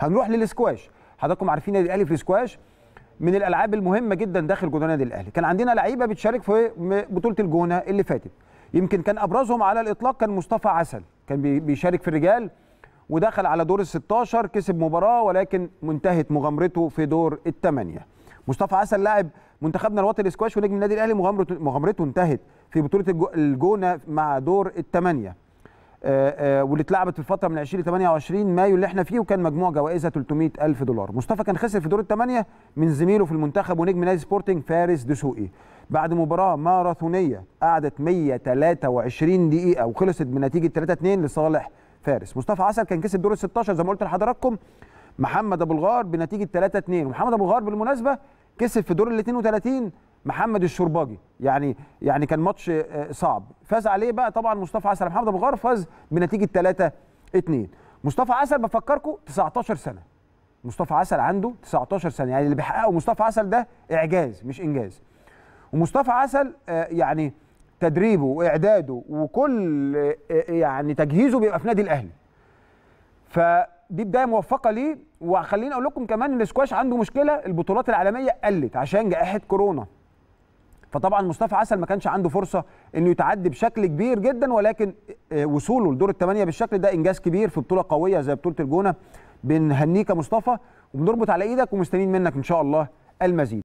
هنروح للسكواش حضراتكم عارفين النادي الاهلي في السكواش من الالعاب المهمه جدا داخل جدران النادي الاهلي كان عندنا لعيبه بتشارك في بطوله الجونه اللي فاتت يمكن كان ابرزهم على الاطلاق كان مصطفى عسل كان بيشارك في الرجال ودخل على دور ال 16 كسب مباراه ولكن انتهت مغامرته في دور الثمانيه مصطفى عسل لاعب منتخبنا الوطني للسكواش ونجم النادي الاهلي مغامرته مغامرته انتهت في بطوله الجونه مع دور الثمانيه آه، آه، واللي اتلعبت في الفتره من 20 ل 28 مايو اللي احنا فيه وكان مجموع جوائزها 300000 دولار مصطفى كان خسر في دور الثمانيه من زميله في المنتخب ونجم نادي سبورتنج فارس دسوقي بعد مباراه ماراثونيه قعدت 123 دقيقه وخلصت بنتيجه 3 2 لصالح فارس مصطفى عسل كان كسب دور ال 16 زي ما قلت لحضراتكم محمد ابو الغار بنتيجه 3 2 ومحمد ابو الغار بالمناسبه كسب في دور ال 32 محمد الشرباجي يعني يعني كان ماتش آه، صعب فاز عليه بقى طبعا مصطفى عسل محمد ابو غار فاز بنتيجه 3 2 مصطفى عسل بفكركم 19 سنه مصطفى عسل عنده 19 سنه يعني اللي بيحققه مصطفى عسل ده اعجاز مش انجاز ومصطفى عسل آه، يعني تدريبه واعداده وكل آه، يعني تجهيزه بيبقى في نادي الاهلي فدي بدايه موفقه ليه وخليني اقول لكم كمان ان السكواش عنده مشكله البطولات العالميه قلت عشان جائحه كورونا فطبعا مصطفى عسل ما كانش عنده فرصه انه يتعدي بشكل كبير جدا ولكن آه، وصوله لدور الثمانيه بالشكل ده انجاز كبير في بطوله قويه زي بطوله الجونه بنهنيك يا مصطفى وبنربط على ايدك ومستنيين منك ان شاء الله المزيد